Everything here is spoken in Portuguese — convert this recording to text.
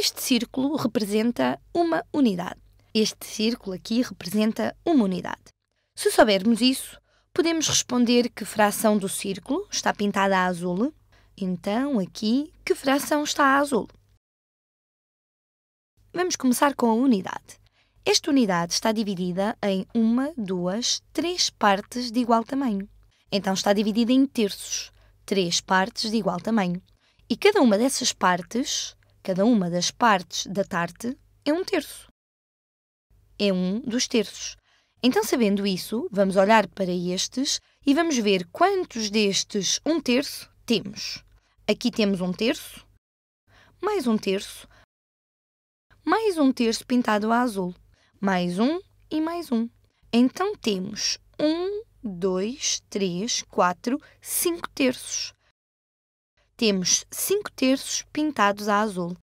Este círculo representa uma unidade. Este círculo aqui representa uma unidade. Se soubermos isso, podemos responder que fração do círculo está pintada a azul. Então, aqui, que fração está a azul? Vamos começar com a unidade. Esta unidade está dividida em uma, duas, três partes de igual tamanho. Então está dividida em terços, três partes de igual tamanho. E cada uma dessas partes Cada uma das partes da tarte é um terço. É um dos terços. Então, sabendo isso, vamos olhar para estes e vamos ver quantos destes um terço temos. Aqui temos um terço, mais um terço, mais um terço pintado a azul, mais um e mais um. Então temos um, dois, três, quatro, cinco terços temos 5 terços pintados a azul.